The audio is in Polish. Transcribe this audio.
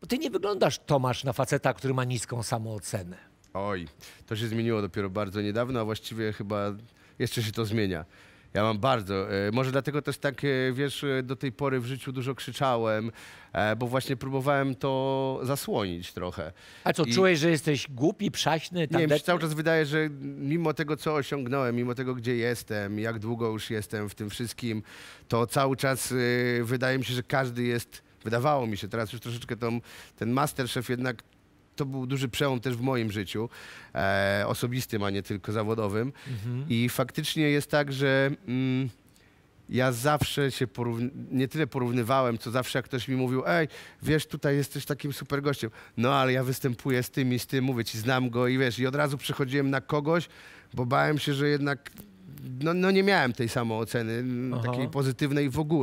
Bo ty nie wyglądasz, Tomasz, na faceta, który ma niską samoocenę. Oj, to się zmieniło dopiero bardzo niedawno, a właściwie chyba jeszcze się to zmienia. Ja mam bardzo. E, może dlatego też tak, e, wiesz, e, do tej pory w życiu dużo krzyczałem, bo właśnie próbowałem to zasłonić trochę. A co, I... czułeś, że jesteś głupi, przaśny? Tandetny? Nie, mi się cały czas wydaje, że mimo tego, co osiągnąłem, mimo tego, gdzie jestem, jak długo już jestem w tym wszystkim, to cały czas wydaje mi się, że każdy jest Wydawało mi się, teraz już troszeczkę tą, ten Masterchef jednak to był duży przełom też w moim życiu, e, osobistym, a nie tylko zawodowym. Mhm. I faktycznie jest tak, że mm, ja zawsze się nie tyle porównywałem, co zawsze jak ktoś mi mówił, ej, wiesz, tutaj jesteś takim super gościem. No ale ja występuję z tym i z tym, mówię ci, znam go i wiesz, i od razu przychodziłem na kogoś, bo bałem się, że jednak no, no nie miałem tej samooceny, oceny takiej pozytywnej w ogóle.